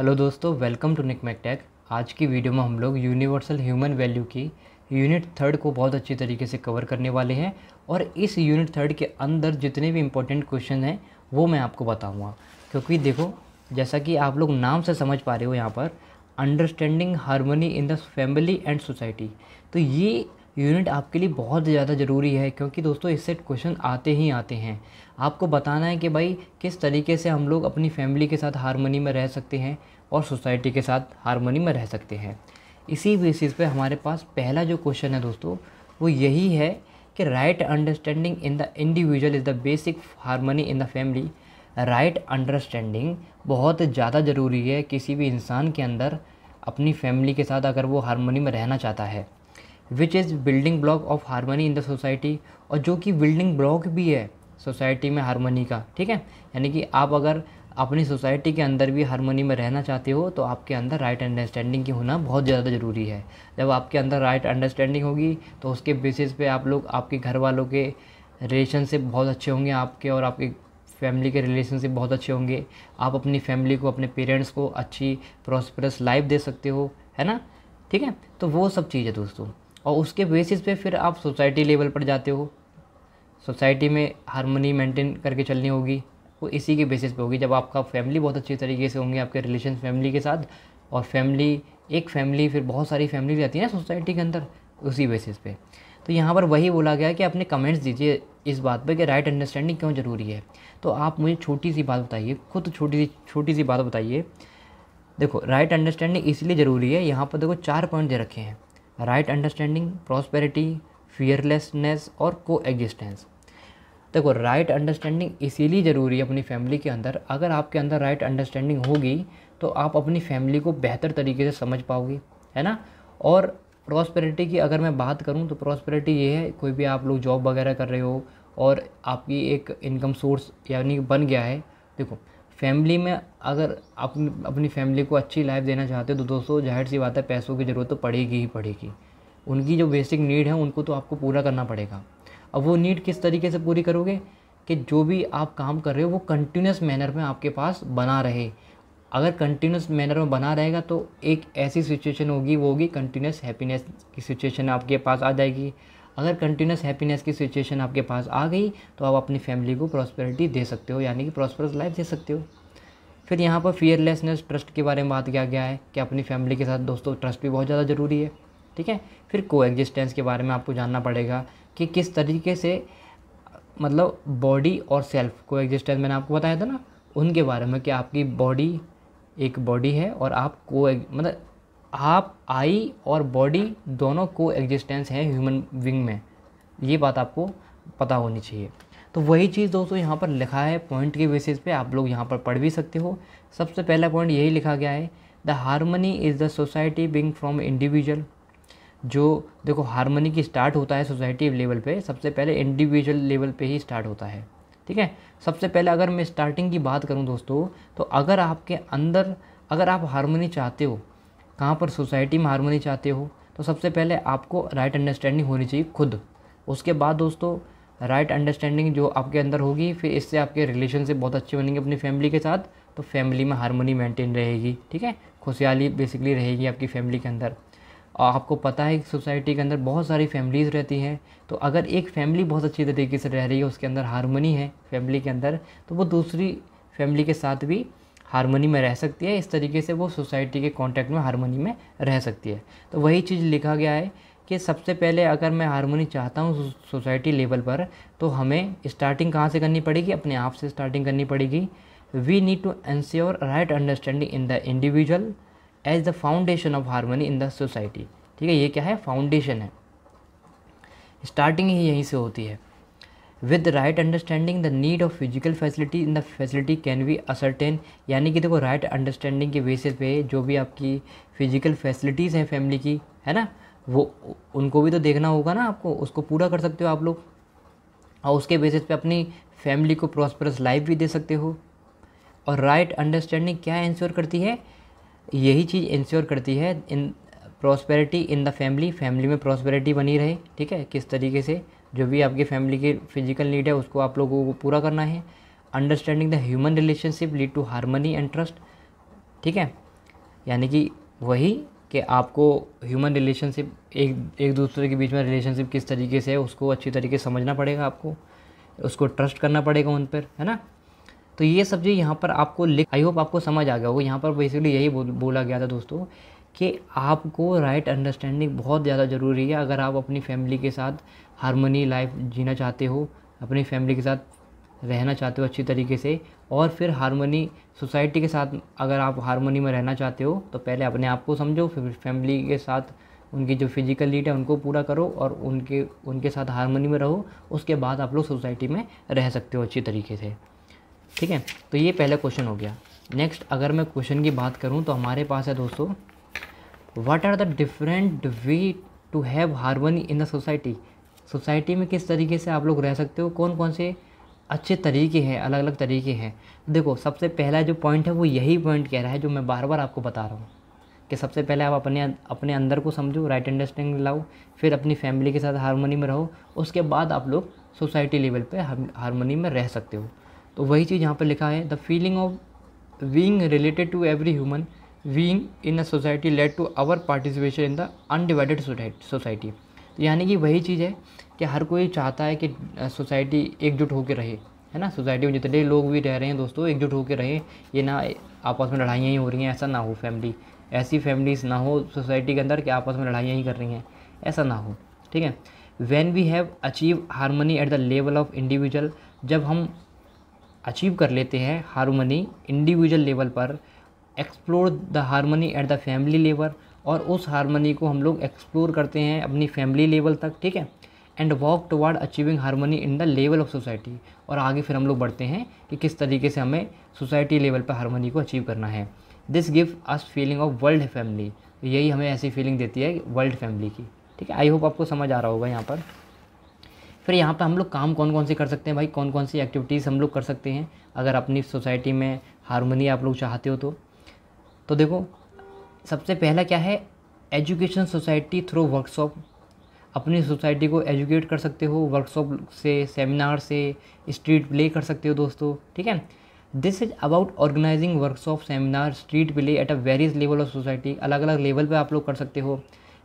hello दोस्तों welcome to निक मैकटेक आज की वीडियो में हम लोग यूनिवर्सल ह्यूमन वैल्यू की यूनिट थर्ड को बहुत अच्छी तरीके से कवर करने वाले हैं और इस यूनिट थर्ड के अंदर जितने भी इंपॉर्टेंट क्वेश्चन हैं वो मैं आपको बताऊंगा क्योंकि देखो जैसा कि आप लोग नाम से समझ पा रहे हो यहाँ पर understanding harmony in the family and society तो ये यूनिट आपके लिए बहुत ज़्यादा ज़रूरी है क्योंकि दोस्तों इससे क्वेश्चन आते ही आते हैं आपको बताना है कि भाई किस तरीके से हम लोग अपनी फैमिली के साथ हारमोनी में रह सकते हैं और सोसाइटी के साथ हारमोनी में रह सकते हैं इसी बेसिस पे हमारे पास पहला जो क्वेश्चन है दोस्तों वो यही है कि right understanding in the individual is the basic harmony in the family right understanding बहुत ज़्यादा ज़रूरी है किसी भी इंसान के अंदर अपनी फैमिली के साथ अगर वो हारमोनी में रहना चाहता है which is building block of harmony in the society और जो कि बिल्डिंग ब्लॉक भी है सोसाइटी में हारमोनी का ठीक है यानी कि आप अगर अपनी सोसाइटी के अंदर भी हारमोनी में रहना चाहते हो तो आपके अंदर राइट अंडरस्टैंडिंग की होना बहुत ज़्यादा ज़रूरी है जब आपके अंदर राइट अंडरस्टैंडिंग होगी तो उसके बेसिस पे आप लोग आपके घर वालों के रिलेशनशिप बहुत अच्छे होंगे आपके और आपके फैमिली के रिलेशनशिप बहुत अच्छे होंगे आप अपनी फैमिली को अपने पेरेंट्स को अच्छी प्रॉस्परस लाइफ दे सकते हो है ना ठीक है तो वो सब चीज़ है दोस्तों और उसके बेसिस पे फिर आप सोसाइटी लेवल पर जाते हो सोसाइटी में हारमोनी मेंटेन करके चलनी होगी वो इसी के बेसिस पे होगी जब आपका फैमिली बहुत अच्छी तरीके से होंगे आपके रिलेशन फैमिली के साथ और फैमिली एक फैमिली फिर बहुत सारी फैमिली रहती है ना सोसाइटी के अंदर उसी बेसिस पे तो यहाँ पर वही बोला गया कि आपने कमेंट्स दीजिए इस बात पे कि राइट अंडरस्टैंडिंग क्यों ज़रूरी है तो आप मुझे छोटी सी बात बताइए खुद छोटी सी छोटी सी बात बताइए देखो राइट अंडरस्टैंडिंग इसलिए ज़रूरी है यहाँ पर देखो चार पॉइंट दे रखे हैं राइट अंडरस्टैंडिंग प्रॉस्पेरिटी फियरलेसनेस और को एग्जिस्टेंस देखो राइट अंडरस्टैंडिंग इसीलिए ज़रूरी है अपनी फैमिली के अंदर अगर आपके अंदर राइट अंडरस्टैंडिंग होगी तो आप अपनी फैमिली को बेहतर तरीके से समझ पाओगे है ना और प्रॉस्पेरिटी की अगर मैं बात करूँ तो प्रॉस्पेरिटी ये है कोई भी आप लोग जॉब वगैरह कर रहे हो और आपकी एक इनकम सोर्स यानी बन गया है देखो फैमिली में अगर आप अपनी फैमिली को अच्छी लाइफ देना चाहते हो तो दोस्तों जाहिर सी बात है पैसों की ज़रूरत तो पड़ेगी ही पड़ेगी उनकी जो बेसिक नीड है उनको तो आपको पूरा करना पड़ेगा अब वो नीड किस तरीके से पूरी करोगे कि जो भी आप काम कर रहे हो वो कंटिन्यूस मैनर में आपके पास बना रहे अगर कंटिन्यूस मैनर में बना रहेगा तो एक ऐसी सिचुएशन होगी वो होगी कंटिन्यूस हैप्पीनेस की सिचुएशन आपके पास आ जाएगी अगर कंटिन्यूस हैप्पीनेस की सिचुएशन आपके पास आ गई तो आप अपनी फैमिली को प्रॉस्पेरिटी दे सकते हो यानी कि प्रॉस्परस लाइफ दे सकते हो फिर यहाँ पर फियरलेसनेस ट्रस्ट के बारे में बात किया गया है कि अपनी फैमिली के साथ दोस्तों ट्रस्ट भी बहुत ज़्यादा ज़रूरी है ठीक है फिर को के बारे में आपको जानना पड़ेगा कि किस तरीके से मतलब बॉडी और सेल्फ को एग्जिस्टेंस मैंने आपको बताया था ना उनके बारे में कि आपकी बॉडी एक बॉडी है और आप को मतलब आप आई और बॉडी दोनों को एग्जिस्टेंस हैं ह्यूमन विंग में ये बात आपको पता होनी चाहिए तो वही चीज़ दोस्तों यहाँ पर लिखा है पॉइंट के बेसिस पे आप लोग यहाँ पर पढ़ भी सकते हो सबसे पहला पॉइंट यही लिखा गया है the harmony is the society being from individual जो देखो हारमोनी की स्टार्ट होता है सोसाइटी लेवल पे सबसे पहले इंडिविजुअल लेवल पे ही स्टार्ट होता है ठीक है सबसे पहले अगर मैं स्टार्टिंग की बात करूँ दोस्तों तो अगर आपके अंदर अगर आप हारमोनी चाहते हो कहाँ पर सोसाइटी में हारमोनी चाहते हो तो सबसे पहले आपको राइट अंडरस्टैंडिंग होनी चाहिए खुद उसके बाद दोस्तों राइट अंडरस्टैंडिंग जो आपके अंदर होगी फिर इससे आपके रिलेशन से बहुत अच्छे बनेंगे अपनी फैमिली के साथ तो फैमिली में हारमोनी मेंटेन रहेगी ठीक है खुशहाली बेसिकली रहेगी आपकी फैमिली के अंदर आपको पता है कि सोसाइटी के अंदर बहुत सारी फैमिलीज़ रहती हैं तो अगर एक फैमिली बहुत अच्छी तरीके से रह रही है उसके अंदर हारमोनी है फैमिली के अंदर तो वो दूसरी फैमिली के साथ भी हारमोनी में रह सकती है इस तरीके से वो सोसाइटी के कॉन्टैक्ट में हारमोनी में रह सकती है तो वही चीज़ लिखा गया है कि सबसे पहले अगर मैं हारमोनी चाहता हूँ सोसाइटी लेवल पर तो हमें स्टार्टिंग कहाँ से करनी पड़ेगी अपने आप से स्टार्टिंग करनी पड़ेगी we need to ensure right understanding in the individual as the foundation of harmony in the society ठीक है ये क्या है फाउंडेशन है स्टार्टिंग ही यहीं से होती है with right understanding the need of physical facility in the facility can be ascertain यानी कि देखो राइट अंडरस्टैंडिंग के बेसिस पे जो भी आपकी फिजिकल फैसिलिटीज़ हैं फैमिली की है ना वो उनको भी तो देखना होगा ना आपको उसको पूरा कर सकते हो आप लोग और उसके बेसिस पे अपनी फैमिली को प्रॉस्परस लाइफ भी दे सकते हो और राइट right अंडरस्टैंडिंग क्या इंश्योर करती है यही चीज़ इंश्योर करती है in prosperity in the family family में प्रॉस्पेरिटी बनी रहे ठीक है किस तरीके से जो भी आपकी फैमिली की फिजिकल नीड है उसको आप लोगों को पूरा करना है understanding the human relationship lead to harmony and trust ठीक है यानी कि वही कि आपको ह्यूमन रिलेशनशिप एक एक दूसरे के बीच में रिलेशनशिप किस तरीके से है उसको अच्छी तरीके से समझना पड़ेगा आपको उसको ट्रस्ट करना पड़ेगा उन पर है ना तो ये सब जो यहाँ पर आपको लिख आई होप आपको समझ आ गया होगा यहाँ पर बेसिकली यही बोल, बोला गया था दोस्तों कि आपको राइट अंडरस्टैंडिंग बहुत ज़्यादा ज़रूरी है अगर आप अपनी फैमिली के साथ हारमोनी लाइफ जीना चाहते हो अपनी फैमिली के साथ रहना चाहते हो अच्छी तरीके से और फिर हारमोनी सोसाइटी के साथ अगर आप हारमोनी में रहना चाहते हो तो पहले अपने आप को समझो फिर फैमिली के साथ उनकी जो फिजिकल नीड है उनको पूरा करो और उनके उनके साथ हारमोनी में रहो उसके बाद आप लोग सोसाइटी में रह सकते हो अच्छी तरीके से ठीक है तो ये पहला क्वेश्चन हो गया नेक्स्ट अगर मैं क्वेश्चन की बात करूँ तो हमारे पास है दोस्तों what are the different way to have harmony in the society society में किस तरीके से आप लोग रह सकते हो कौन कौन से अच्छे तरीके हैं अलग अलग तरीके हैं देखो सबसे पहला जो पॉइंट है वो यही पॉइंट कह रहा है जो मैं बार बार आपको बता रहा हूँ कि सबसे पहले आप अपने अं-, अपने अंदर को समझो राइट अंडरस्टैंडिंग लाओ फिर अपनी फैमिली के साथ हारमोनी में रहो उसके बाद आप लोग सोसाइटी लेवल पर हारमोनी में रह सकते हो तो वही चीज़ यहाँ पर लिखा है the feeling of being related to every human being in a society let to our participation in the undivided society तो यानी कि वही चीज़ है कि हर कोई चाहता है कि सोसाइटी एकजुट होकर रहे है ना सोसाइटी में जितने लोग भी रह रहे हैं दोस्तों एकजुट होकर रहे ये ना आपस में लड़ाइयाँ ही हो रही हैं ऐसा ना हो फैमिली ऐसी फैमिलीज ना हो सोसाइटी के अंदर कि आपस में लड़ाइयाँ ही कर रही हैं ऐसा ना हो ठीक है when we have achieve harmony at the level of individual जब हम अचीव कर लेते हैं हारमोनी इंडिविजुअल लेवल पर explore the harmony at the family level और उस हारमोनी को हम लोग एक्सप्लोर करते हैं अपनी फैमिली लेवल तक ठीक है and walk toward achieving harmony in the level of society और आगे फिर हम लोग बढ़ते हैं कि किस तरीके से हमें सोसाइटी लेवल पर हारमोनी को अचीव करना है this give us feeling of world family यही हमें ऐसी फीलिंग देती है वर्ल्ड फैमिली की ठीक है आई होप आपको समझ आ रहा होगा यहाँ पर फिर यहाँ पर हम लोग काम कौन कौन से कर सकते हैं भाई कौन कौन सी एक्टिविटीज़ हम लोग कर सकते हैं अगर अपनी सोसाइटी में हारमोनी आप लोग चाहते हो तो तो देखो सबसे पहला क्या है एजुकेशन सोसाइटी थ्रू वर्कशॉप अपनी सोसाइटी को एजुकेट कर सकते हो वर्कशॉप से सेमिनार से स्ट्रीट प्ले कर सकते हो दोस्तों ठीक है this is about organising workshop seminar street play at a various level of society अलग अलग लेवल पे आप लोग कर सकते हो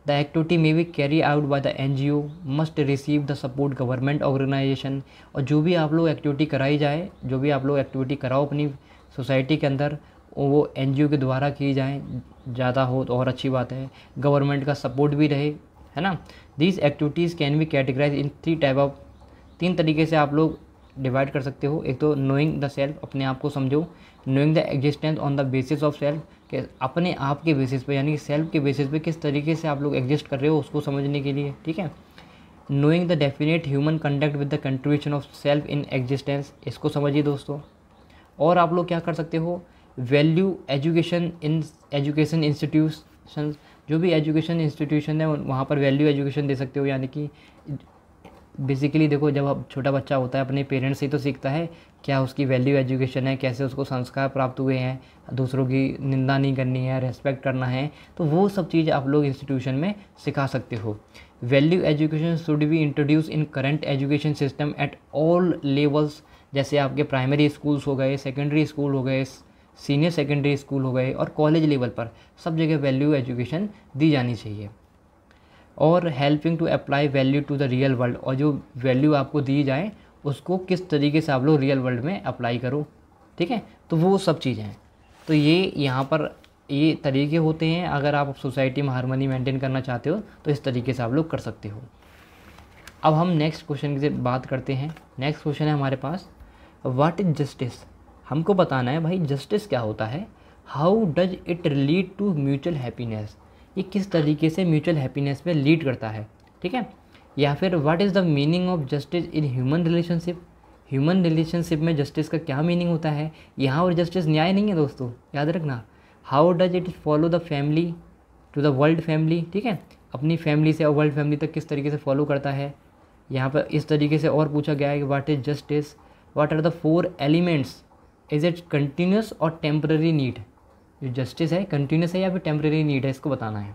The activity may be carried out by the O must receive the support government organization और जो भी आप लोग एक्टिविटी कराई जाए जो भी आप लोग एक्टिविटी कराओ अपनी सोसाइटी के अंदर वो एन के द्वारा की जाए ज़्यादा हो तो और अच्छी बात है गवर्नमेंट का सपोर्ट भी रहे है ना these activities can be categorise in three type of तीन तरीके से आप लोग डिवाइड कर सकते हो एक तो नोइंग द सेल्फ अपने आप को समझो knowing the existence on the basis of self कि अपने आप के बेसिस पे यानी कि सेल्फ के बेसिस पे किस तरीके से आप लोग एग्जिस्ट कर रहे हो उसको समझने के लिए ठीक है knowing the definite human conduct with the contribution of self in existence इसको समझिए दोस्तों और आप लोग क्या कर सकते हो value education in education institution जो भी एजुकेशन इंस्टीट्यूशन है वहाँ पर वैल्यू एजुकेशन दे सकते हो यानी कि बेसिकली देखो जब छोटा बच्चा होता है अपने पेरेंट्स से तो सीखता है क्या उसकी वैल्यू एजुकेशन है कैसे उसको संस्कार प्राप्त हुए हैं दूसरों की निंदा नहीं करनी है रेस्पेक्ट करना है तो वो सब चीज़ आप लोग इंस्टीट्यूशन में सिखा सकते हो value education should be introduce in current education system at all levels जैसे आपके प्राइमरी स्कूल्स हो गए सेकेंडरी स्कूल हो गए सीनियर सेकेंडरी स्कूल हो गए और कॉलेज लेवल पर सब जगह वैल्यू एजुकेशन दी जानी चाहिए और helping to apply value to the real world और जो वैल्यू आपको दी जाए उसको किस तरीके से आप लोग रियल वर्ल्ड में अप्लाई करो ठीक है तो वो सब चीज़ें हैं तो ये यहाँ पर ये तरीके होते हैं अगर आप सोसाइटी में हारमोनी मेंटेन करना चाहते हो तो इस तरीके से आप लोग कर सकते हो अब हम नेक्स्ट क्वेश्चन की बात करते हैं नेक्स्ट क्वेश्चन है हमारे पास वाट इज जस्टिस हमको बताना है भाई जस्टिस क्या होता है how does it relate to mutual happiness ये किस तरीके से म्यूचुअल हैप्पीनेस में लीड करता है ठीक है या फिर what is the meaning of justice in human relationship human relationship में जस्टिस का क्या मीनिंग होता है यहाँ और जस्टिस न्याय नहीं है दोस्तों याद रखना how does it follow the family to the world family ठीक है अपनी फैमिली से और वर्ल्ड फैमिली तक किस तरीके से फॉलो करता है यहाँ पर इस तरीके से और पूछा गया है कि what is justice what are the four elements is it continuous और टेम्प्ररी नीड जो जस्टिस है कंटिन्यूस है या फिर टेम्प्रेरी नीड है इसको बताना है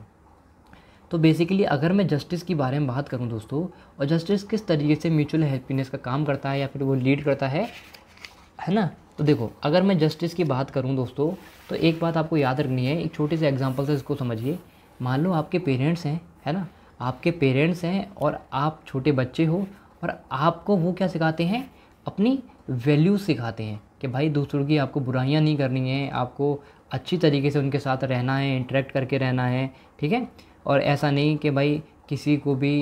तो बेसिकली अगर मैं जस्टिस के बारे में बात करूँ दोस्तों और जस्टिस किस तरीके से म्यूचुअल हैप्पीनेस का काम करता है या फिर वो लीड करता है है ना तो देखो अगर मैं जस्टिस की बात करूँ दोस्तों तो एक बात आपको याद रखनी है एक छोटे से एग्जाम्पल से इसको समझिए मान लो आपके पेरेंट्स हैं है ना आपके पेरेंट्स हैं और आप छोटे बच्चे हो और आपको वो क्या सिखाते हैं अपनी वैल्यूज़ सिखाते हैं कि भाई दूसरों की आपको बुराइयाँ नहीं करनी है आपको अच्छी तरीके से उनके साथ रहना है इंटरेक्ट करके रहना है ठीक है और ऐसा नहीं कि भाई किसी को भी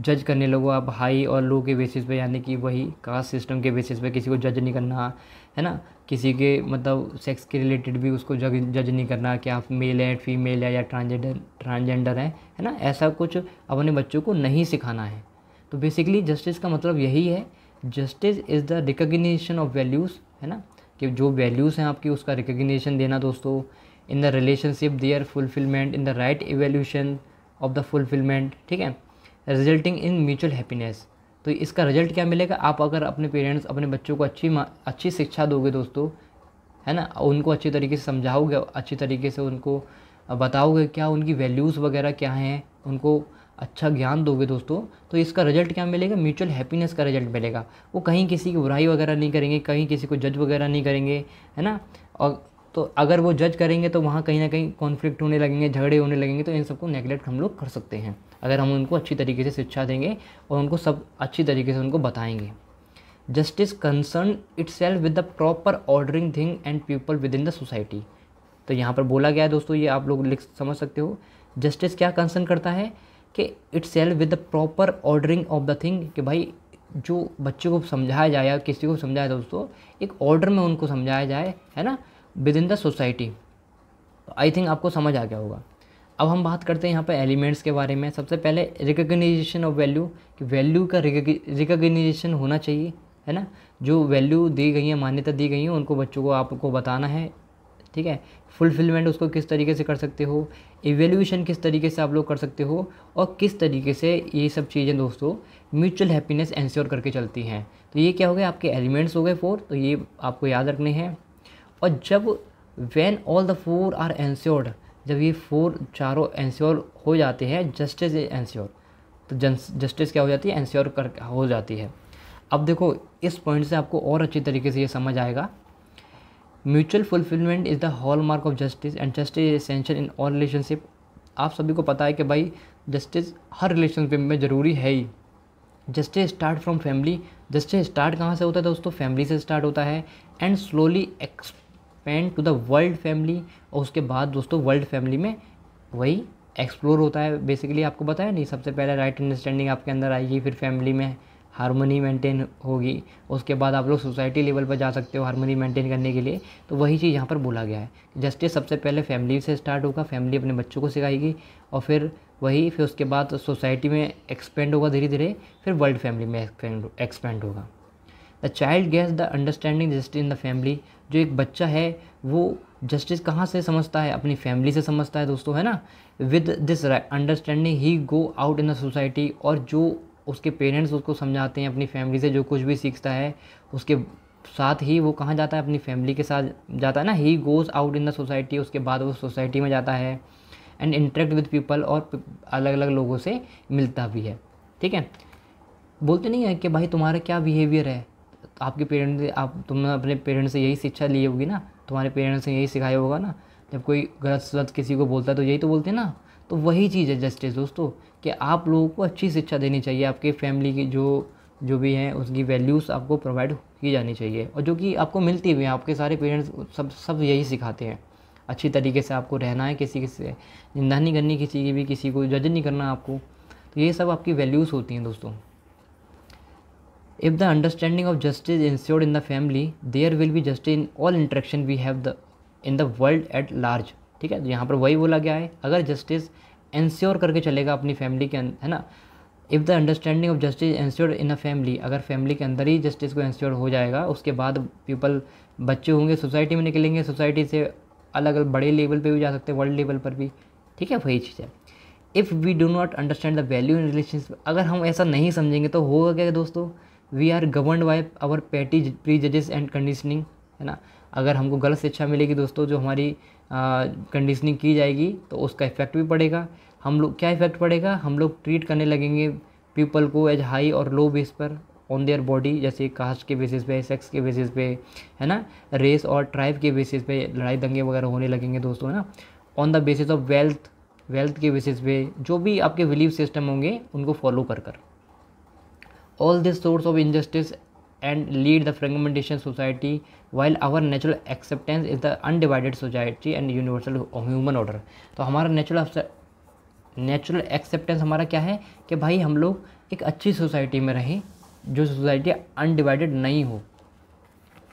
जज करने लोगो आप हाई और लो के बेसिस पे यानी कि वही कास्ट सिस्टम के बेसिस पे किसी को जज नहीं करना है ना किसी के मतलब सेक्स के रिलेटेड भी उसको जज जज नहीं करना कि आप मेल है फीमेल है या ट्रांसजेंडर ट्रांसजेंडर हैं है ना ऐसा कुछ अपने बच्चों को नहीं सिखाना है तो बेसिकली जस्टिस का मतलब यही है justice is the recognition of values है ना कि जो वैल्यूज़ हैं आपकी उसका रिकग्निशन देना दोस्तों in the relationship there fulfilment in the right evaluation of the fulfilment ठीक है रिजल्टिंग इन म्यूचुअल हैप्पीनेस तो इसका रिजल्ट क्या मिलेगा आप अगर अपने पेरेंट्स अपने बच्चों को अच्छी अच्छी शिक्षा दोगे दोस्तों है ना उनको अच्छी तरीके से समझाओगे अच्छी तरीके से उनको बताओगे क्या उनकी वैल्यूज़ वगैरह क्या हैं उनको अच्छा ज्ञान दोगे दोस्तों तो इसका रिजल्ट क्या मिलेगा म्यूचुअल हैप्पीनेस का रिजल्ट मिलेगा वो कहीं किसी की बुराई वगैरह नहीं करेंगे कहीं किसी को जज वगैरह नहीं करेंगे है ना और तो अगर वो जज करेंगे तो वहाँ कहीं ना कहीं कॉन्फ्लिक्ट होने लगेंगे झगड़े होने लगेंगे तो इन सबको नेगलेक्ट हम लोग कर सकते हैं अगर हम उनको अच्छी तरीके से शिक्षा देंगे और उनको सब अच्छी तरीके से उनको बताएंगे justice concern itself with the proper ordering thing and people within the society तो यहाँ पर बोला गया है दोस्तों ये आप लोग लिख समझ सकते हो जस्टिस क्या कंसर्न करता है कि itself with the proper ordering of the thing कि भाई जो बच्चे को समझाया जाए या किसी को समझाया जाए दोस्तों एक ऑर्डर में उनको समझाया जाए है ना within the society I think आपको समझ आ गया होगा अब हम बात करते हैं यहाँ पर एलिमेंट्स के बारे में सबसे पहले रिकग्नाइजेशन ऑफ वैल्यू कि वैल्यू का रिकग्नाइजेशन होना चाहिए है ना जो वैल्यू दी गई है मान्यता दी गई है उनको बच्चों को आपको बताना है ठीक है फुलफिलमेंट उसको किस तरीके से कर सकते हो एवेल्यूशन किस तरीके से आप लोग कर सकते हो और किस तरीके से ये सब चीज़ें दोस्तों म्यूचुअल हैप्पीनेस एंश्योर करके चलती हैं तो ये क्या हो गया आपके एलिमेंट्स हो गए फोर तो ये आपको याद रखने हैं और जब when all the four are ensured जब ये फोर चारों एंश्योर हो जाते हैं जस्टिस एंश्योर तो जस्टिस क्या हो जाती है एंश्योर कर हो जाती है अब देखो इस पॉइंट से आपको और अच्छी तरीके से ये समझ आएगा mutual fulfilment is the hallmark of justice and justice is essential in all relationship आप सभी को पता है कि भाई जस्टिस हर रिलेशनशिप में ज़रूरी है ही justice start from family justice start कहाँ से होता है दोस्तों फैमिली से स्टार्ट होता है and slowly expand to the world family और उसके बाद दोस्तों वर्ल्ड फैमिली में वही एक्सप्लोर होता है बेसिकली आपको बताया नहीं सबसे पहले राइट अंडरस्टैंडिंग आपके अंदर आएगी फिर फैमिली में हारमोनी मेंटेन होगी उसके बाद आप लोग सोसाइटी लेवल पर जा सकते हो हारमोनी मेंटेन करने के लिए तो वही चीज़ यहाँ पर बोला गया है जस्टिस सबसे पहले फैमिली से स्टार्ट होगा फैमिली अपने बच्चों को सिखाएगी और फिर वही फिर उसके बाद सोसाइटी में एक्सपेंड होगा धीरे धीरे फिर वर्ल्ड फैमिली में एक्सपेंड एक्सपेंड होगा the child gets the understanding justice in the family जो एक बच्चा है वो जस्टिस कहाँ से समझता है अपनी फैमिली से समझता है दोस्तों है ना with this understanding he go out in the society और जो उसके पेरेंट्स उसको समझाते हैं अपनी फैमिली से जो कुछ भी सीखता है उसके साथ ही वो कहाँ जाता है अपनी फैमिली के साथ जाता है ना he goes out in the society उसके बाद वो सोसाइटी में जाता है एंड इंटरेक्ट विद पीपल और अलग अलग लोगों से मिलता भी है ठीक है बोलते नहीं है कि भाई तुम्हारा क्या बिहेवियर है आपके पेरेंट्स आप तुमने अपने पेरेंट्स से यही शिक्षा ली होगी ना तुम्हारे पेरेंट्स ने यही सिखाया होगा ना जब कोई गलत सलत किसी को बोलता है तो यही तो बोलते हैं ना तो वही चीज़ है जस्टिस दोस्तों कि आप लोगों को अच्छी शिक्षा देनी चाहिए आपकी फैमिली की जो जो भी हैं उसकी वैल्यूज़ आपको प्रोवाइड की जानी चाहिए और जो कि आपको मिलती भी है आपके सारे पेरेंट्स सब सब यही सिखाते हैं अच्छी तरीके से आपको रहना है किसी से निंदा नहीं करनी किसी की भी किसी को जज नहीं करना आपको तो ये सब आपकी वैल्यूज़ होती हैं दोस्तों if the understanding of justice ensured in the family there will be justice in all interaction we have the in the world at large ठीक है तो यहाँ पर वही बोला गया है अगर जस्टिस इंश्योर करके चलेगा अपनी फैमिली के है ना if the understanding of justice ensure in a family अगर फैमिली के अंदर ही जस्टिस को इंश्योर हो जाएगा उसके बाद पीपल बच्चे होंगे सोसाइटी में निकलेंगे सोसाइटी से अलग अलग बड़े लेवल पे भी जा सकते हैं वर्ल्ड लेवल पर भी ठीक है वही चीज़ है if we do not understand the value in relationship अगर हम ऐसा नहीं समझेंगे तो होगा क्या दोस्तों we are governed by our petty prejudices and conditioning है ना अगर हमको गलत शिक्षा मिलेगी दोस्तों जो हमारी कंडीशनिंग की जाएगी तो उसका इफेक्ट भी पड़ेगा हम लोग क्या इफेक्ट पड़ेगा हम लोग ट्रीट करने लगेंगे पीपल को एज हाई और लो बेस पर ऑन देयर बॉडी जैसे कास्ट के बेसिस पे सेक्स के बेसिस पे है ना रेस और ट्राइब के बेसिस पे लड़ाई दंगे वगैरह होने लगेंगे दोस्तों है ना on the basis of wealth wealth के बेसिस पे जो भी आपके बिलीफ सिस्टम होंगे उनको फॉलो कर कर all this source of injustice and lead the fragmentation society while our natural acceptance is the undivided society and universal human order तो हमारा नेचुरल नेचुरल एक्सेप्टेंस हमारा क्या है कि भाई हम लोग एक अच्छी सोसाइटी में रहें जो सोसाइटी अनडिवाइडेड नहीं हो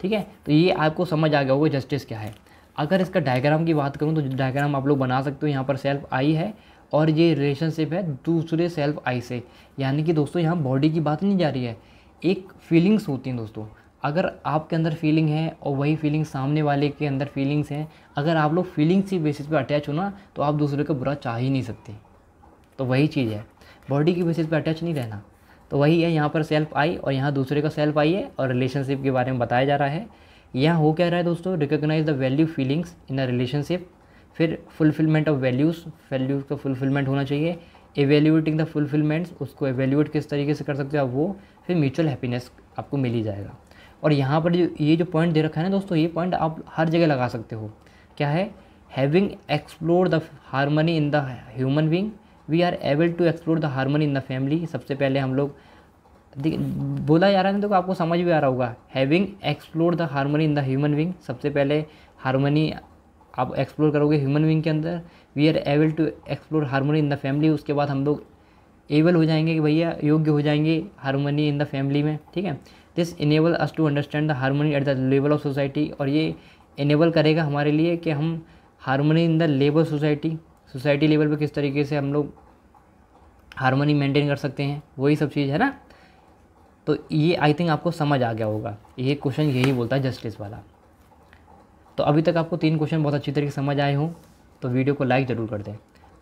ठीक है तो ये आपको समझ आ गया होगा जस्टिस क्या है अगर इसका डायग्राम की बात करूँ तो डायग्राम आप लोग बना सकते हो यहाँ पर सेल्फ आई है और ये रिलेशनशिप है दूसरे सेल्फ आई से यानी कि दोस्तों यहाँ बॉडी की बात नहीं जा रही है एक फीलिंग्स होती हैं दोस्तों अगर आपके अंदर फीलिंग है और वही फीलिंग सामने वाले के अंदर फीलिंग्स हैं अगर आप लोग फीलिंग्स की बेसिस पे अटैच हो ना तो आप दूसरे को बुरा चाह ही नहीं सकते तो वही चीज़ है बॉडी की बेसिस पे अटैच नहीं रहना तो वही है यहाँ पर सेल्फ आई और यहाँ दूसरे का सेल्फ आई है और रिलेशनशिप के बारे में बताया जा रहा है यहाँ हो क्या रहा है दोस्तों recognise the value feelings in a relationship फिर फुलफिलमेंट ऑफ वैल्यूज़ वैल्यूज़ का फुलफिलमेंट होना चाहिए एवेल्यूटिंग द फुलफिलमेंट्स उसको एवेल्यूट किस तरीके से कर सकते हो आप वो फिर म्यूचुअल हैप्पीनेस आपको मिल ही जाएगा और यहाँ पर जो ये जो पॉइंट दे रखा है ना दोस्तों ये पॉइंट आप हर जगह लगा सकते हो क्या है having explore the harmony in the human being we are able to explore the harmony in the family सबसे पहले हम लोग बोला जा रहा है तो आपको समझ भी आ रहा होगा having explore the harmony in the human being सबसे पहले हारमोनी आप एक्सप्लोर करोगे ह्यूमन विंग के अंदर we are able to explore harmony in the family उसके बाद हम लोग एबल हो जाएंगे कि भैया योग्य हो जाएंगे हारमोनी इन द फैमिली में ठीक है this enable us to understand the harmony at the level of society और ये इनेबल करेगा हमारे लिए कि हम हारमोनी इन द लेबल सोसाइटी सोसाइटी लेवल पे किस तरीके से हम लोग हारमोनी मेंटेन कर सकते हैं वही सब चीज़ है ना तो ये आई थिंक आपको समझ आ गया होगा ये क्वेश्चन यही बोलता है जस्टिस वाला तो अभी तक आपको तीन क्वेश्चन बहुत अच्छी तरीके से समझ आए हों तो वीडियो को लाइक ज़रूर कर दें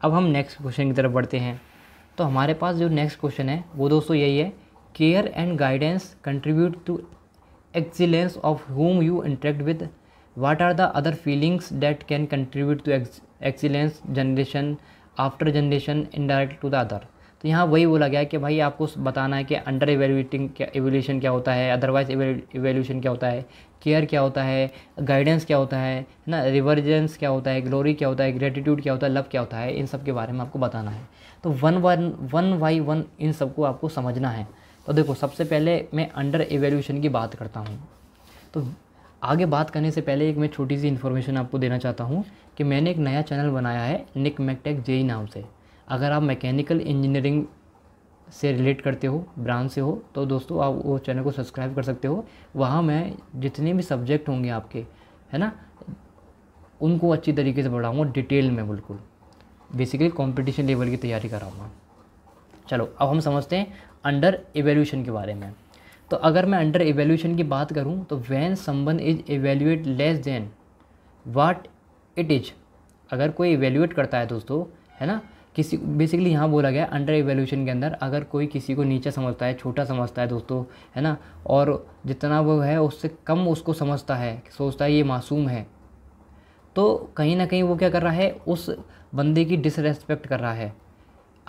अब हम नेक्स्ट क्वेश्चन की तरफ बढ़ते हैं तो हमारे पास जो नेक्स्ट क्वेश्चन है वो दोस्तों यही है care and guidance contribute to excellence of home you interact with what are the other feelings that can contribute to excellence generation after generation indirect to the other तो यहाँ वही बोला गया कि भाई आपको बताना है कि अंडर एवेल्यूटिंग एवेल्यूशन एवोल्यूशन क्या होता है अदरवाइज एवेल्यूशन क्या होता है केयर क्या होता है गाइडेंस क्या होता है ना रिवर्जेंस क्या होता है ग्लोरी क्या होता है ग्रेटिट्यूड क्या होता है लव क्या होता है इन सब के बारे में आपको बताना है तो one one one by one इन सबको आपको समझना है तो देखो सबसे पहले मैं अंडर एवेल्यूशन की बात करता हूँ तो आगे बात करने से पहले एक मैं छोटी सी इन्फॉर्मेशन आपको देना चाहता हूँ कि मैंने एक नया चैनल बनाया है निक मैकटेक जेई नाम से अगर आप मैकेनिकल इंजीनियरिंग से रिलेट करते हो ब्रांच से हो तो दोस्तों आप वो चैनल को सब्सक्राइब कर सकते हो वहाँ मैं जितने भी सब्जेक्ट होंगे आपके है ना उनको अच्छी तरीके से पढ़ाऊँगा डिटेल में बिल्कुल बेसिकली कंपटीशन लेवल की तैयारी कराऊँगा चलो अब हम समझते हैं अंडर एवेल्यूशन के बारे में तो अगर मैं अंडर इवेल्यूशन की बात करूँ तो वैन संबंध is evaluate less than what it is अगर कोई इवेल्यूएट करता है दोस्तों है ना किसी बेसिकली यहाँ बोला गया अंडर एवेल्यूशन के अंदर अगर कोई किसी को नीचा समझता है छोटा समझता है दोस्तों है ना और जितना वो है उससे कम उसको समझता है सोचता है ये मासूम है तो कहीं ना कहीं वो क्या कर रहा है उस बंदे की डिसरेस्पेक्ट कर रहा है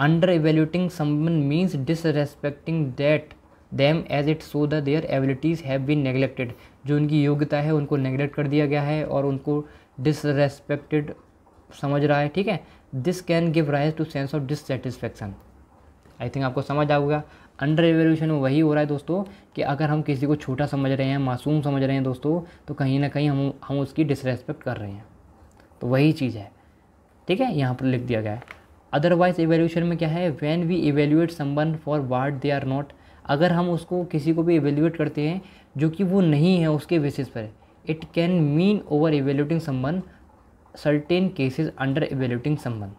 under evaluating someone means disrespecting that them as it so the their abilities have been neglected जो उनकी योग्यता है उनको नेगलेक्ट कर दिया गया है और उनको डिसरेस्पेक्टेड समझ रहा है ठीक है this can give rise to sense of dissatisfaction I think आपको समझ आऊगा अंडर एवेल्यूशन में वही हो रहा है दोस्तों कि अगर हम किसी को छोटा समझ रहे हैं मासूम समझ रहे हैं दोस्तों तो कहीं ना कहीं हम हम उसकी डिसरेस्पेक्ट कर रहे हैं तो वही चीज़ है ठीक है यहाँ पर लिख दिया गया है अदरवाइज एवेल्यूशन में क्या है when we evaluate someone for what they are not अगर हम उसको किसी को भी इवेल्यूएट करते हैं जो कि वो नहीं है उसके बेसिस पर it can mean over evaluating someone certain cases under evaluating someone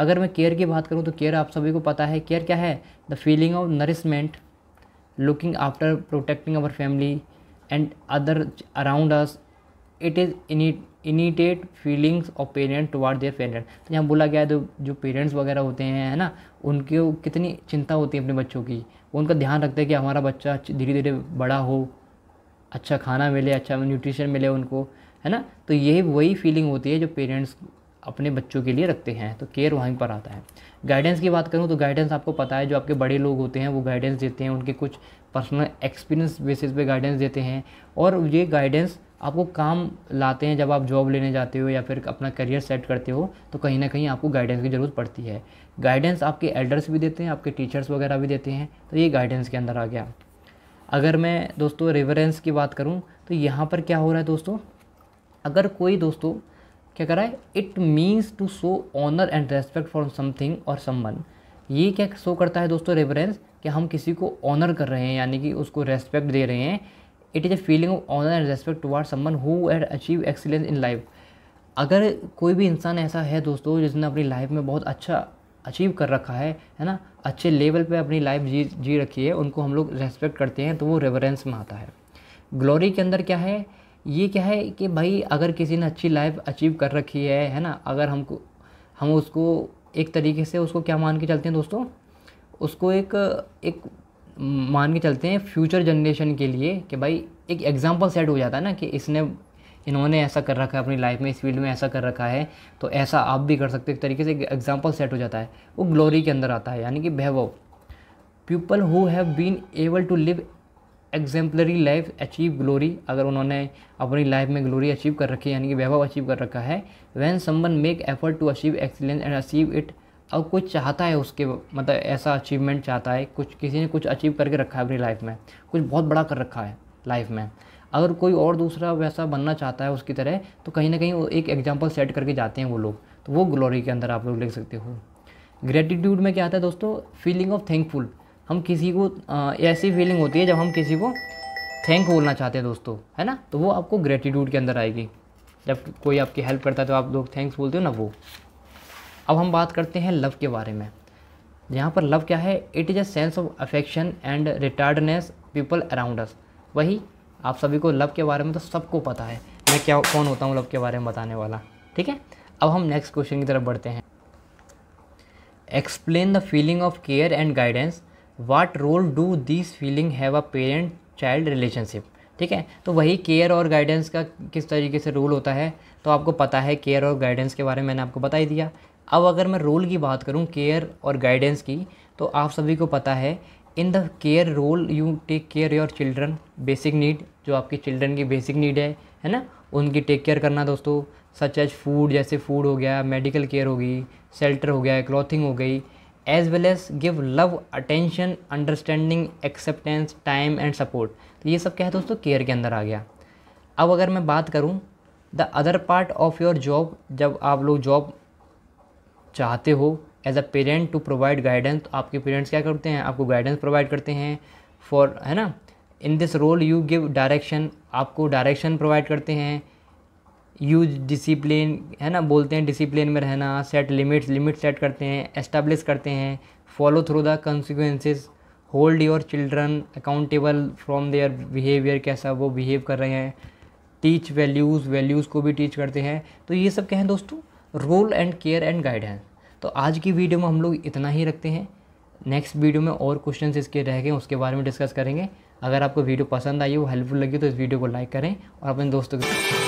अगर मैं केयर की बात करूँ तो केयर आप सभी को पता है केयर क्या है the feeling of nourishment looking after protecting our family and other around us it is in innate feelings of parent toward their parent तो यहाँ बोला गया है जो जो पेरेंट्स वगैरह होते हैं है ना उनके कितनी चिंता होती है अपने बच्चों की वो उनका ध्यान रखते हैं कि हमारा बच्चा धीरे धीरे बड़ा हो अच्छा खाना मिले अच्छा न्यूट्रिशन मिले उनको है ना तो यही वही फीलिंग होती है जो पेरेंट्स अपने बच्चों के लिए रखते हैं तो केयर वहीं पर आता है गाइडेंस की बात करूँ तो गाइडेंस आपको पता है जो आपके बड़े लोग होते हैं वो गाइडेंस देते हैं उनके कुछ पर्सनल एक्सपीरियंस बेसिस पे गाइडेंस देते हैं और ये गाइडेंस आपको काम लाते हैं जब आप जॉब लेने जाते हो या फिर अपना करियर सेट करते हो तो कहीं ना कहीं आपको गाइडेंस की ज़रूरत पड़ती है गाइडेंस आपके एल्डर्स भी देते हैं आपके टीचर्स वगैरह भी देते हैं तो ये गाइडेंस के अंदर आ गया अगर मैं दोस्तों रेवरेंस की बात करूँ तो यहाँ पर क्या हो रहा है दोस्तों अगर कोई दोस्तों क्या कर रहा है it means to show honour and respect for something और समवन ये क्या शो करता है दोस्तों रेफरेंस कि हम किसी को ऑनर कर रहे हैं यानी कि उसको रेस्पेक्ट दे रहे हैं it is a feeling of honour and respect toward someone who had achieve excellence in life अगर कोई भी इंसान ऐसा है दोस्तों जिसने अपनी लाइफ में बहुत अच्छा अचीव कर रखा है है ना अच्छे लेवल पे अपनी लाइफ जी जी रखी है उनको हम लोग रेस्पेक्ट करते हैं तो वो रेवरेंस में आता है ग्लोरी के अंदर क्या है ये क्या है कि भाई अगर किसी ने अच्छी लाइफ अचीव कर रखी है है ना अगर हमको हम उसको एक तरीके से उसको क्या मान के चलते हैं दोस्तों उसको एक एक मान के चलते हैं फ्यूचर जनरेशन के लिए कि भाई एक एग्ज़ाम्पल सेट हो जाता है ना कि इसने इन्होंने ऐसा कर रखा है अपनी लाइफ में इस फील्ड में ऐसा कर रखा है तो ऐसा आप भी कर सकते हो एक तरीके से एक एग्ज़ाम्पल सेट हो जाता है वो ग्लोरी के अंदर आता है यानी कि वैभव people who have been able to live exemplary life achieve glory अगर उन्होंने अपनी लाइफ में ग्लोरी अचीव कर रखी है यानी कि वैभव अचीव कर रखा है when someone make effort to achieve excellence and achieve it और कोई चाहता है उसके मतलब ऐसा अचीवमेंट चाहता है कुछ किसी ने कुछ अचीव करके रखा है अपनी लाइफ में कुछ बहुत बड़ा कर रखा है लाइफ में अगर कोई और दूसरा वैसा बनना चाहता है उसकी तरह तो कहीं ना कहीं वो एक एग्जाम्पल सेट करके जाते हैं वो लोग तो वो ग्लोरी के अंदर आप लोग लिख सकते हो ग्रेटिट्यूड में क्या आता है दोस्तों फीलिंग ऑफ थैंकफुल हम किसी को ऐसी फीलिंग होती है जब हम किसी को थैंक बोलना चाहते हैं दोस्तों है ना तो वो आपको ग्रेटिट्यूड के अंदर आएगी जब कोई आपकी हेल्प करता है तो आप लोग थैंक्स बोलते हो ना वो अब हम बात करते हैं लव के बारे में यहाँ पर लव क्या है it is a sense of affection and relatedness people around us वही आप सभी को लव के बारे में तो सबको पता है मैं क्या कौन होता हूँ लव के बारे में बताने वाला ठीक है अब हम नेक्स्ट क्वेश्चन की तरफ बढ़ते हैं explain the feeling of care and guidance what role do this feeling have a parent child relationship ठीक है तो वही केयर और गाइडेंस का किस तरीके से रोल होता है तो आपको पता है केयर और गाइडेंस के बारे में मैंने आपको बता ही दिया अब अगर मैं रोल की बात करूँ केयर और गाइडेंस की तो आप सभी को पता है in the care role you take care your children basic need जो आपके चिल्ड्रन की बेसिक नीड है है ना उनकी टेक केयर करना दोस्तों सच एज फूड जैसे फूड हो गया मेडिकल केयर होगी शेल्टर हो गया क्लॉथिंग हो गई as well as give love attention understanding acceptance time and support तो ये सब क्या है दोस्तों केयर के अंदर आ गया अब अगर मैं बात करूँ the other part of your job जब आप लोग जॉब चाहते हो as a parent to provide guidance तो आपके पेरेंट्स क्या करते हैं आपको गाइडेंस प्रोवाइड करते हैं फॉर है ना in this role you give direction आपको डायरेक्शन प्रोवाइड करते हैं यू डिसिप्लिन है ना बोलते हैं डिसिप्लिन में रहना सेट लिमिट्स लिमिट सेट करते हैं एस्टेब्लिश करते हैं follow through the consequences hold your children accountable from their behaviour कैसा वो बिहेव कर रहे हैं टीच वैल्यूज़ वैल्यूज़ को भी टीच करते हैं तो ये सब क्या है दोस्तों role and care and guidance तो आज की वीडियो में हम लोग इतना ही रखते हैं नेक्स्ट वीडियो में और क्वेश्चन इसके रह गए उसके बारे में डिस्कस करेंगे अगर आपको वीडियो पसंद आई हो हेल्पफुल लगी तो इस वीडियो को लाइक करें और अपने दोस्तों के साथ